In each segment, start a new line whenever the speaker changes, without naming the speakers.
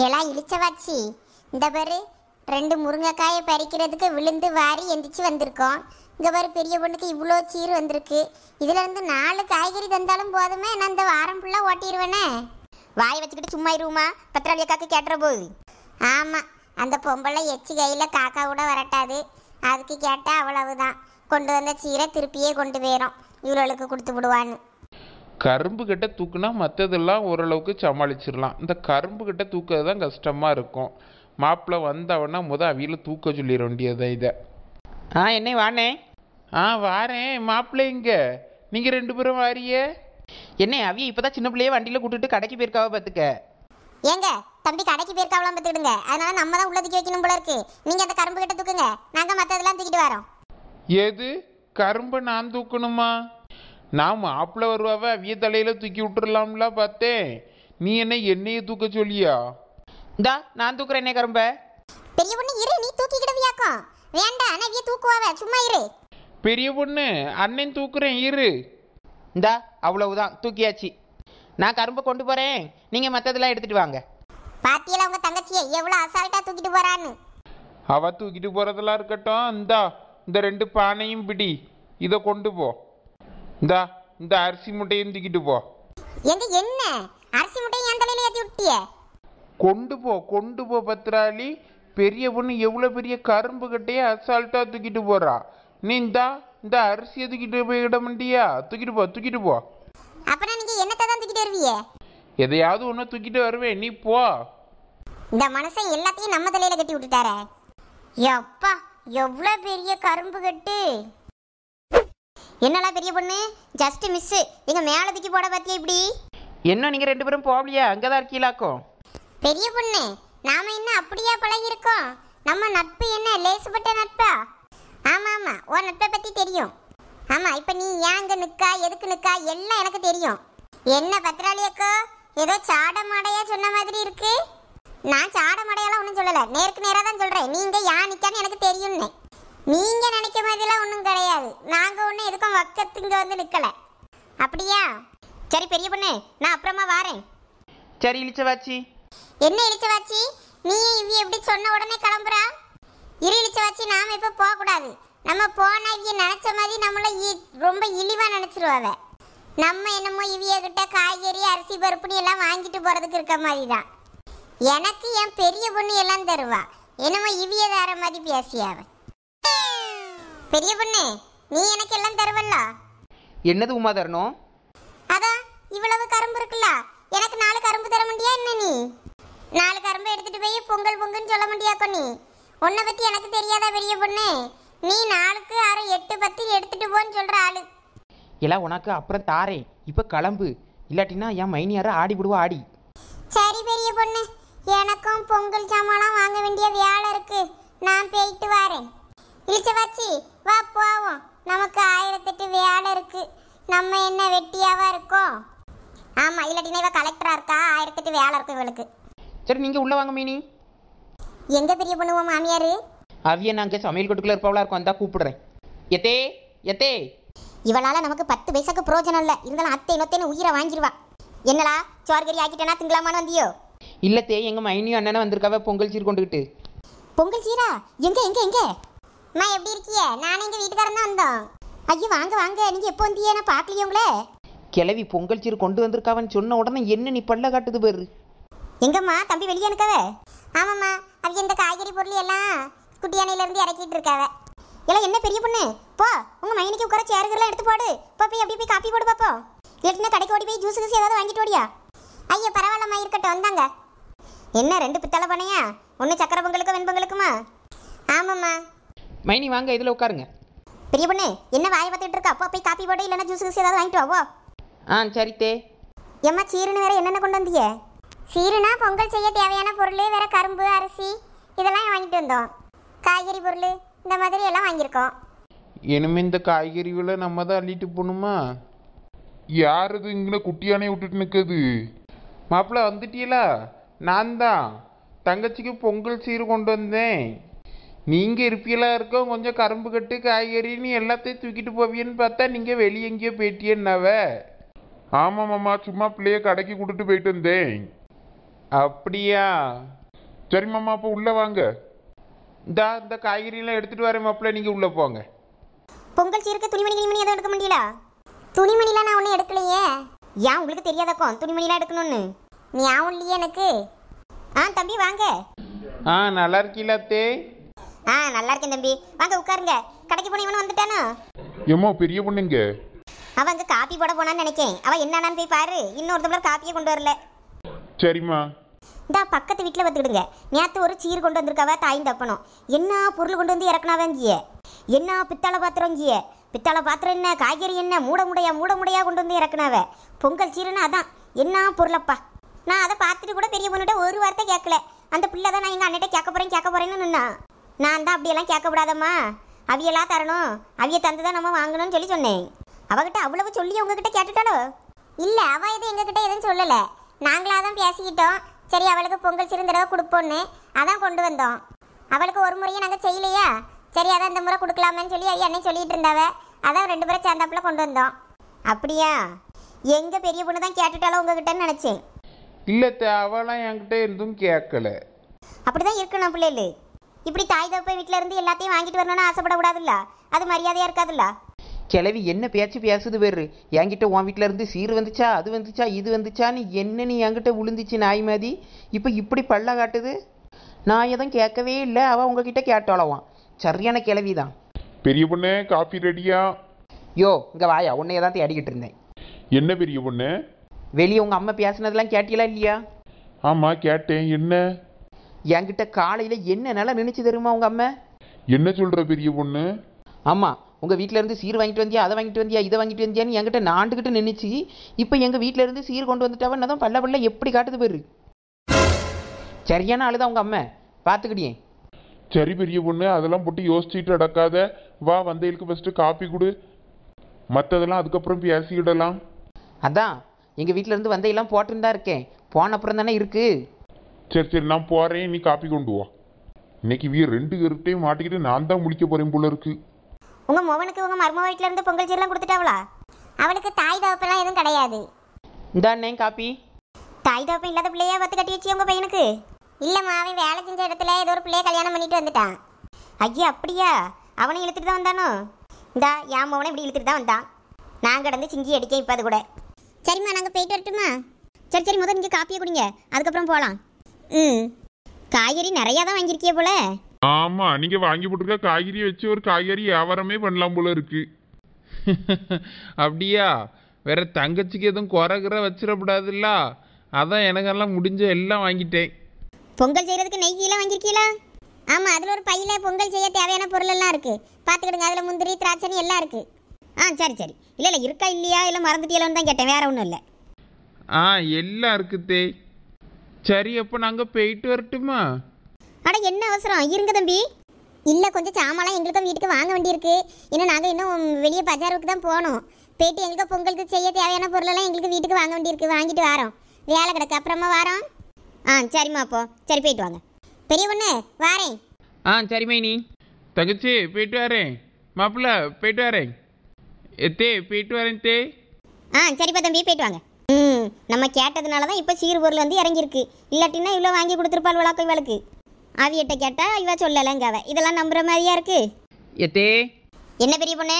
எல்லாம் இழிச்சவாச்சி இந்த பாரு ரெண்டு முருங்கைக்காயை பறிக்கிறதுக்கு விழுந்து வாரி எந்திரிச்சு வந்திருக்கோம் இங்கே பாரு பெரிய பொண்ணுக்கு இவ்வளோ சீர் வந்திருக்கு இதிலேருந்து நாலு காய்கறி தந்தாலும் போதுமே நான் இந்த வாரம் ஃபுல்லாக ஓட்டிடுவேனே வாய் வச்சுக்கிட்டு சும்மா இருமா பத்திராளி அக்காக்கு கேட்டுற போகுது ஆமாம் அந்த பொம்பளை எச்சு கையில் காக்கா கூட வரட்டாது அதுக்கு கேட்டால் அவ்வளவுதான் கொண்டு வந்த சீரை திருப்பியே கொண்டு போயிடும் இவளுக்கு கொடுத்து விடுவான்னு
கரும்பு கிட்ட தூக்குனா மற்றதெல்லாம் ஓரளவுக்கு சமாளிச்சிடலாம் இந்த கரும்பு கிட்ட தூக்கிறது தான் கஷ்டமாக இருக்கும் மாப்பிள்ளை வந்தவொடனே முதல் அவியில் தூக்க சொல்லிட வேண்டியது இதை
ஆ என்னை வானே ஆ வாரேன் மாப்பிள்ளை இங்கே நீங்கள் ரெண்டு பேரும் வாரியே என்னை அவிய தான் சின்ன பிள்ளைய வண்டியில் கூட்டிட்டு கடைக்கு போயிருக்காவ பார்த்துக்க ஏங்க தம்பி கடைக்கு போயிருக்காவலாம் பார்த்துக்கிடுங்க அதனால நம்ம தான் உள்ளதுக்கு வைக்கணும் போல இருக்கு நீங்கள் அந்த
கரும்பு கிட்ட தூக்குங்க நாங்கள் மற்றதெல்லாம் தூக்கிட்டு வரோம்
எது கரும்பு நான் தூக்கணுமா நான் மாப்பிள்ளை வருவாவை அவிய தலையில் தூக்கி விட்டுறலாம்ல பார்த்தேன் நீ என்ன
என்னையே தூக்க சொல்லியா இந்தா நான் தூக்குறேன் கரும்ப பெரிய பொண்ணு இரு நீ தூக்கிக்கிடுவியாக்கும் வேண்டாம் அனவிய தூக்குவாவ சும்மா இரு பெரிய பொண்ணு அண்ணன் தூக்குறேன் இரு இந்தா அவ்வளவுதான் தூக்கியாச்சு நான் கரும்பை கொண்டு போறேன் நீங்க மற்றதெல்லாம் எடுத்துட்டு வாங்க பாத்தியில உங்க தங்கச்சியை எவ்வளோ அசால்ட்டா தூக்கிட்டு போறான்னு அவ
தூக்கிட்டு போறதெல்லாம் இருக்கட்டும் இந்தா இந்த ரெண்டு பானையும் பிடி இதை கொண்டு போ இந்தா இந்த அரிசி முட்டையும் தூக்கிட்டு போ எங்க
என்ன அரிசி முட்டையும் என்
தலையில ஏத்தி விட்டிய கொண்டு போ கொண்டு போ பத்ராளி பெரிய பொண்ணு எவ்வளோ பெரிய கரும்பு கட்டையே அசால்ட்டாக தூக்கிட்டு போறா நீ இந்தா இந்த அரிசியை தூக்கிட்டு போய் இட மாட்டியா தூக்கிட்டு போ தூக்கிட்டு போ
அப்புறம் நீங்க என்னத்தை தான் தூக்கிட்டு வருவீங்க எதையாவது ஒன்று தூக்கிட்டு வருவேன் நீ போ இந்த மனுஷன் எல்லாத்தையும் நம்ம தலையில கட்டி விட்டுட்டாரே எப்பா எவ்வளோ பெரிய கரும்பு கட்டு என்னடா பெரிய பொண்ணு ஜஸ்ட் மிஸ் எங்க மேலதுக்கு தூக்கி போட பாத்தியா இப்படி என்ன நீங்க ரெண்டு பேரும் தான் அங்கதான் இருக்கீங்களாக்கும் பெரிய பொண்ணு நாம என்ன அப்படியா பழகி இருக்கோம் நம்ம நட்பு என்ன லேசுப்பட்ட நட்பா ஆமா ஆமா ஓ நட்பை பத்தி தெரியும் ஆமா இப்ப நீ ஏன் அங்க நிக்கா எதுக்கு நிக்கா எல்லாம் எனக்கு தெரியும் என்ன பத்திராளி ஏதோ சாட மாடையா சொன்ன மாதிரி இருக்கு நான் சாட மாடையெல்லாம் ஒன்றும் சொல்லலை நேருக்கு நேராக தான் சொல்கிறேன் நீங்கள் யா நிற்கான்னு எனக்கு தெரியும்னே நீங்க நினைக்க மாதிரிலாம் ஒன்றும் கிடையாது நாங்க ஒன்றும் எதுக்கும் வக்கத்துங்க வந்து நிக்கல அப்படியா சரி பெரிய பொண்ணு நான் அப்புறமா வாரேன் சரி இளிச்சவாச்சி என்ன இளிச்சவாச்சி நீ இவ எப்படி சொன்ன உடனே கிளம்புறா இரு இளிச்சவாச்சி நாம இப்ப போக கூடாது நம்ம போனா இவ நினைச்ச மாதிரி நம்மள ரொம்ப இழிவா நினைச்சிருவாங்க நம்ம என்னமோ இவிய கிட்ட காய்கறி அரிசி பருப்புன்னு எல்லாம் வாங்கிட்டு போறதுக்கு இருக்க மாதிரி தான் எனக்கு என் பெரிய பொண்ணு எல்லாம் தருவா என்னமோ இவிய தர மாதிரி
பேசியாவன் பெரிய
பொண்ணு நீ எனக்கு எல்லாம் தருவல்ல
என்னது உமா தரணும்
அதான் இவ்வளவு கரும்பு இருக்குல்ல எனக்கு நாலு கரும்பு தர முடியா என்ன நீ நாலு கரும்பு எடுத்துட்டு போய் பொங்கல் பொங்கல்னு சொல்ல முடியாக்கோ நீ உன்னை பத்தி எனக்கு தெரியாதா பெரிய பொண்ணு நீ நாளுக்கு ஆறு எட்டு பத்து எடுத்துட்டு போன்னு சொல்ற ஆளு
இல்ல உனக்கு அப்புறம் தாரேன் இப்ப கிளம்பு இல்லாட்டினா என் மைனியார ஆடி விடுவா ஆடி
சரி பெரிய பொண்ணு எனக்கும் பொங்கல் சாமான்லாம் வாங்க வேண்டிய வியாழ இருக்கு நான் போயிட்டு வரேன் இழிச்சவாச்சி வா போவோம் நமக்கு ஆயிரத்தெட்டு வேலை இருக்கு நம்ம என்ன வெட்டியாவா இருக்கோம் ஆமா இல்லாட்டினா இவ கலெக்டரா இருக்கா ஆயிரத்தெட்டு வேலை இருக்கும் இவளுக்கு சரி நீங்க உள்ள வாங்க மீனி எங்க பெரிய பண்ணுவோம் மாமியாரு
அவிய நான் அங்கே சமையல் கட்டுக்குள்ள இருப்பாவளா இருக்கும் அந்த கூப்பிடுறேன் எத்தே
எத்தே இவளால நமக்கு பத்து பைசாக்கு பிரயோஜனம் இல்லை இருந்தாலும் அத்தை நொத்தேன்னு உயிரை வாங்கிடுவா என்னடா சோர்கறி ஆக்கிட்டேனா திங்களாமான்னு
வந்தியோ தே எங்க மைனியும் அண்ணனும் வந்திருக்காவே பொங்கல் சீர் கொண்டுகிட்டு
பொங்கல் சீரா எங்க எங்க எங்க அம்மா எப்படி இருக்கிய நானும் எங்க வீட்டுக்காரன் தான் வந்தோம் ஐயோ வாங்க வாங்க நீங்க எப்போ வந்தீங்க
நான் பார்க்கலையே உங்களே கிளவி பொங்கல் சீர் கொண்டு வந்திருக்காவன்னு சொன்ன உடனே என்ன நீ பள்ள காட்டுது பேரு எங்கம்மா
தம்பி வெளியே அனுக்கவே ஆமாம்மா அவங்க இந்த காய்கறி பொருள் எல்லாம் குட்டி அணையிலேருந்து இறக்கிட்டு இருக்காவ எல்லாம் என்ன பெரிய பொண்ணு போ உங்க மைனிக்கு உட்கார சேர்கள்லாம் எடுத்து போடு போ போய் அப்படியே போய் காப்பி போடு பாப்போம் இல்லாட்டினா கடைக்கு ஓடி போய் ஜூஸ் ஜூஸ் ஏதாவது வாங்கிட்டு ஓடியா ஐயா பரவாயில்லம்மா இருக்கட்டும் வந்தாங்க என்ன ரெண்டு பித்தளை பண்ணையா ஒன்று சக்கரை பொங்கலுக்கும் வெண்பொங்கலுக்குமா ஆமாம்மா
மைனி வாங்க இதில் உட்காருங்க
பெரிய பொண்ணு என்ன வாய் பார்த்துட்டு இருக்கா அப்பா போய் காப்பி போட இல்லைன்னா ஜூஸ் ஏதாவது வாங்கிட்டு வாவோ ஆ தே ஏம்மா சீருன்னு வேற என்னென்ன கொண்டு வந்தீங்க சீருனா பொங்கல் செய்ய தேவையான பொருள் வேற கரும்பு அரிசி இதெல்லாம் வாங்கிட்டு வந்தோம் காய்கறி பொருள் இந்த மாதிரி எல்லாம் வாங்கியிருக்கோம்
இனிமே இந்த காய்கறிகளை நம்ம தான் அள்ளிட்டு போகணுமா யார் இது இங்கே
குட்டியானே விட்டுட்டு
நிற்குது மாப்பிள்ள வந்துட்டீங்களா நான் தான் தங்கச்சிக்கு பொங்கல் சீர் கொண்டு வந்தேன் நீங்கள் இருப்பீலாக இருக்கோம் கொஞ்சம் கரும்பு கட்டு காய்கறின்னு எல்லாத்தையும் தூக்கிட்டு போவீன்னு பார்த்தா நீங்கள் வெளியே எங்கேயோ
போயிட்டியன்னாவ ஆமாம்மாம்மா சும்மா பிள்ளைய கடைக்கு கொடுத்துட்டு போயிட்டு வந்தேன் அப்படியா சரி மாமா அப்போ உள்ளே வாங்க இந்தா இந்த
காய்கறிலாம் எடுத்துகிட்டு வரேன் மாப்பிள்ள நீங்கள் உள்ளே போங்க
பொங்கல் சீருக்கு துணிமணி துணிமணி எதுவும் எடுக்க முடியல துணிமணிலாம் நான் ஒன்றும் எடுக்கலையே ஏன் உங்களுக்கு தெரியாதக்கும் துணிமணிலாம் எடுக்கணும்னு ஞாபகம் இல்லையே எனக்கு ஆ தம்பி வாங்க ஆ நல்லா இருக்கீங்களா தே ஆ நல்லா இருக்கேன் தம்பி வாங்க உட்காருங்க கடைக்கு போன இவனும் வந்துட்டானோ
எம்மா பெரிய பொண்ணுங்க
அவன் அங்கே காப்பி போட போனான்னு நினைக்கேன் அவன் என்னன்னு போய் பாரு இன்னொரு தம்பளர் காப்பியே கொண்டு வரல சரிம்மா இந்தா பக்கத்து வீட்டில் பார்த்துக்கிடுங்க நேற்று ஒரு சீர் கொண்டு வந்திருக்காவ தாயும் தப்பணும் என்ன பொருள் கொண்டு வந்து இறக்குனாவங்கிய என்ன பித்தளை பாத்திரம் பாத்திரங்கிய பித்தளை பாத்திரம் என்ன காய்கறி என்ன மூட முடையா மூட முடையா கொண்டு வந்து இறக்குனாவ பொங்கல் சீருன்னா அதான் என்ன பொருளப்பா நான் அதை பார்த்துட்டு கூட பெரிய பொண்ணுகிட்ட ஒரு வார்த்தை கேட்கல அந்த பிள்ளை தான் நான் எங்கள் அண்ணிட்ட கேட்க போகிறேன் கேட்க போகிறேன்னு நின்னான் நான் தான் அப்படியெல்லாம் கேட்கக்கூடாதம்மா அவியெல்லாம் தரணும் அவிய தந்து தான் நம்ம வாங்கணும்னு சொல்லி சொன்னேன் அவகிட்ட அவ்வளவு சொல்லி உங்ககிட்ட கேட்டுட்டாலோ இல்லை அவள் எதுவும் எங்ககிட்ட எதுவும் சொல்லலை நாங்களாக தான் பேசிக்கிட்டோம் சரி அவளுக்கு பொங்கல் சிறுந்தடவை கொடுப்போன்னு அதான் கொண்டு வந்தோம் அவளுக்கு ஒரு முறையும் நாங்கள் செய்யலையா சரி அதான் இந்த முறை கொடுக்கலாமேன்னு சொல்லி ஐயா என்ன சொல்லிட்டு இருந்தாவ அதான் ரெண்டு பேரும் சேர்ந்தாப்புல கொண்டு வந்தோம் அப்படியா எங்கள் பெரிய பொண்ணு தான் கேட்டுட்டாலும் உங்ககிட்டன்னு நினச்சேன் இல்லை அவளாம் என்கிட்ட இருந்தும் கேட்கல அப்படிதான் இருக்கணும் பிள்ளைகளு இப்படி தாய் தப்பு வீட்டில இருந்து எல்லாத்தையும் வாங்கிட்டு வரணும்னு ஆசைப்படக்கூடாதுல்ல அது மரியாதையா இருக்காதுல்ல
கிளவி என்ன பேச்சு பேசுது பேரு என்கிட்ட உன் வீட்டில இருந்து சீர் வந்துச்சா அது வந்துச்சா இது வந்துச்சான்னு என்ன நீ என்கிட்ட விழுந்துச்சு நாய் மாதி இப்போ இப்படி பள்ள காட்டுது நான் எதுவும் கேட்கவே இல்லை அவன் உங்ககிட்ட கேட்டாளவான் சரியான கிளவி தான் பெரிய பொண்ணு காஃபி ரெடியா யோ இங்கே வாயா உன்னைய தான் தேடிக்கிட்டு இருந்தேன் என்ன பெரிய பொண்ணு வெளியே உங்கள் அம்மா பேசுனதெல்லாம் கேட்டீங்களா இல்லையா ஆமாம் கேட்டேன் என்ன என்கிட்ட காலையில் என்ன நிலம் நினைச்சு தருமா உங்கள் அம்மா
என்ன சொல்கிற பெரிய பொண்ணு ஆமாம்
உங்கள் வீட்டிலேருந்து சீர் வாங்கிட்டு வந்தியா அதை வாங்கிட்டு வந்தியா இதை வாங்கிட்டு வந்தியான்னு என்கிட்ட நாண்டுக்கிட்டு நின்றுச்சு இப்போ எங்கள் வீட்டிலேருந்து சீர் கொண்டு வந்துட்டாவன் தான் பல்ல பல்ல எப்படி காட்டுது பேர் சரியான ஆளுதான் உங்கள் அம்மா பார்த்துக்கிட்டியே சரி பெரிய பொண்ணு
அதெல்லாம் போட்டு யோசிச்சுட்டு அடக்காத வா வந்தையிலுக்கு ஃபஸ்ட்டு காப்பி கொடு மற்றதெல்லாம் அதுக்கப்புறம் பேசிக்கிடலாம் அதான் எங்கள் வீட்டிலேருந்து வந்தையெல்லாம் போட்டுன்னு தான் இருக்கேன் போன அப்புறம் தானே இருக்குது சரி சரி நான் போகிறேன் நீ காப்பி கொண்டு வா இன்னைக்கு வீ ரெண்டு கருட்டையும் மாட்டிக்கிட்டு நான் தான் முடிக்க போகிறேன் போல இருக்கு
உங்கள் மோகனுக்கு உங்கள் மரும வீட்டில் இருந்து பொங்கல் சீரெலாம் கொடுத்துட்டாவளா அவளுக்கு தாய் தகப்பெல்லாம் எதுவும் கிடையாது இந்தா அண்ணன் காப்பி தாய் தாப்பு இல்லாத பிள்ளையா பார்த்து கட்டி வச்சு உங்கள் பையனுக்கு இல்லைம்மா அவன் வேலை செஞ்ச இடத்துல ஏதோ ஒரு பிள்ளைய கல்யாணம் பண்ணிட்டு வந்துட்டான் ஐயா அப்படியா அவனை இழுத்துட்டு தான் வந்தானோ இந்தா என் மோகனை இப்படி இழுத்துட்டு தான் வந்தான் நான் கிடந்து சிங்கி அடிக்க இப்போ அது கூட சரிம்மா நாங்கள் போயிட்டு வரட்டுமா சரி சரி முதல் நீங்கள் காப்பியை குடிங்க அதுக்கப்புறம் போகலாம் ம் காய்கறி நிறையா தான் வாங்கியிருக்கிய போல
ஆமா நீங்க வாங்கி போட்டிருக்க காய்கறியை வச்சு ஒரு காய்கறி வியாபாரமே பண்ணலாம் போல இருக்கு அப்படியா
வேற தங்கச்சிக்கு எதுவும் குறைகிற வச்சிடக்கூடாதுல்ல அதான் எனக்கெல்லாம் முடிஞ்ச எல்லாம் வாங்கிட்டேன்
பொங்கல் செய்யறதுக்கு நெய் கீழே வாங்கியிருக்கீங்களா ஆமா அதுல ஒரு பையில பொங்கல் செய்ய தேவையான பொருள் எல்லாம் இருக்கு பாத்துக்கிடுங்க அதுல முந்திரி திராட்சை எல்லாம் இருக்கு ஆ சரி சரி இல்ல இல்ல இருக்கா இல்லையா இல்ல மறந்துட்டீங்களான்னு தான் கேட்டேன் வேற ஒன்றும் இல்லை
ஆ எல்லாம் இருக்குதே சரி அப்போ நாங்கள் போயிட்டு வரட்டுமா
அட என்ன அவசரம் இருங்க தம்பி இல்லை கொஞ்சம் சாமான்லாம் எங்களுக்கும் வீட்டுக்கு வாங்க வேண்டியிருக்கு ஏன்னா நாங்கள் இன்னும் வெளியே பஜாருக்கு தான் போகணும் போயிட்டு எங்களுக்கு பொங்கலுக்கு செய்ய தேவையான பொருளெல்லாம் எங்களுக்கு வீட்டுக்கு வாங்க வேண்டியிருக்கு வாங்கிட்டு வரோம் வேலை கிடக்கு அப்புறமா வரோம் ஆ சரிம்மா அப்போ சரி போயிட்டு வாங்க பெரிய பொண்ணு வாரேன் ஆ சரிம்மா நீ
தங்கச்சி போயிட்டு வரேன் மாப்பிள்ள போயிட்டு வரேன் எத்தே போயிட்டு வரேன் தே
ஆ சரிப்பா தம்பி போயிட்டு வாங்க நம்ம கேட்டதுனால தான் இப்போ பொருள் வந்து இறங்கியிருக்கு இல்லாட்டின்னா இவ்வளோ வாங்கி கொடுத்துருப்பாள் விளாக்கு இவளுக்கு ஆவியிட்ட கேட்டால் இவ சொல்லலைங்க அவ இதெல்லாம் நம்புகிற மாதிரியா இருக்கு எத்தே என்ன பெரிய பொண்ணு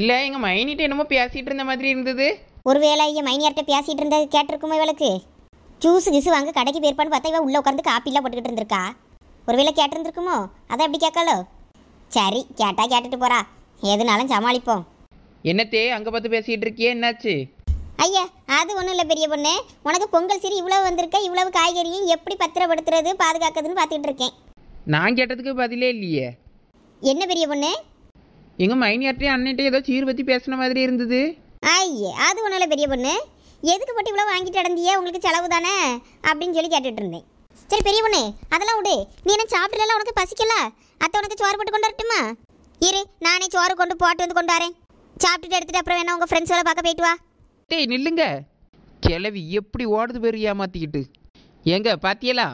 இல்லை எங்கள் மைனிட்ட என்னமோ பேசிகிட்டு இருந்த மாதிரி இருந்தது ஒருவேளை என் மைனியார்கிட்ட பேசிகிட்டு இருந்தது கேட்டிருக்குமா இவளுக்கு ஜூஸ் கிசு வாங்க கடைக்கு போயிருப்பான்னு பார்த்தா இவ உள்ளே உட்காந்து காப்பிலாம் போட்டுக்கிட்டு இருந்திருக்கா ஒருவேளை கேட்டிருந்துருக்குமோ அதான் எப்படி கேட்காலோ சரி கேட்டால் கேட்டுட்டு போகிறா எதுனாலும் சமாளிப்போம் என்னத்தே அங்கே பார்த்து பேசிகிட்டு இருக்கியே என்னாச்சு ஐயா அது ஒன்றும் இல்லை பெரிய பொண்ணு உனக்கு பொங்கல் சீரி இவ்வளவு வந்திருக்க இவ்வளவு
காய்கறியும் எப்படி பத்திரப்படுத்துறது பாதுகாக்கிறதுன்னு பார்த்துட்டு இருக்கேன் நான் கேட்டதுக்கு பதிலே இல்லையே என்ன பெரிய பொண்ணு எங்கள் மைனியார்ட்டையும் அண்ணன்ட்டே ஏதோ சீர் பற்றி பேசின மாதிரி இருந்தது
ஐயா அது ஒன்றும் இல்லை பெரிய பொண்ணு எதுக்கு போட்டு இவ்வளோ வாங்கிட்டு அடந்தியே உங்களுக்கு செலவு தானே அப்படின்னு சொல்லி கேட்டுட்டு இருந்தேன் சரி பெரிய பொண்ணு அதெல்லாம் விடு நீ என்ன சாப்பிட்றல உனக்கு பசிக்கல அத்தை உனக்கு சோறு போட்டு கொண்டு வரட்டுமா இரு நானே சோறு கொண்டு போட்டு வந்து கொண்டு வரேன் சாப்பிட்டுட்டு எடுத்துட்டு அப்புறம் வேணா உங்கள் ஃப்ரெண்ட்ஸோட
பார்க்க போயிட்டு வா டேய் நில்லுங்க கிளவி எப்படி ஓடுது பேர் ஏமாத்திக்கிட்டு ஏங்க பாத்தியலா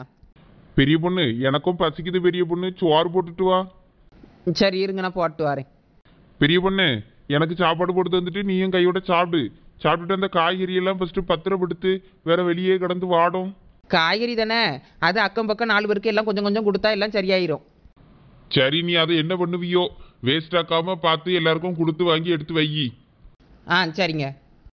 பெரிய பொண்ணு எனக்கும் பசிக்குது பெரிய பொண்ணு சோறு போட்டுட்டு வா
சரி இருங்க நான் போட்டு வரேன்
பெரிய பொண்ணு எனக்கு சாப்பாடு போட்டு வந்துட்டு நீயும் கையோட சாப்பிடு சாப்பிட்டுட்டு அந்த காய்கறி எல்லாம் ஃபர்ஸ்ட் பத்திரப்படுத்து வேற வெளியே கிடந்து வாடும்
காய்கறி தானே அது அக்கம் பக்கம் நாலு பேருக்கு எல்லாம் கொஞ்சம் கொஞ்சம் கொடுத்தா எல்லாம் சரியாயிரும்
சரி நீ அதை என்ன பண்ணுவியோ வேஸ்ட் ஆக்காம பார்த்து எல்லாருக்கும் கொடுத்து வாங்கி எடுத்து வை
ஆ
சரிங்க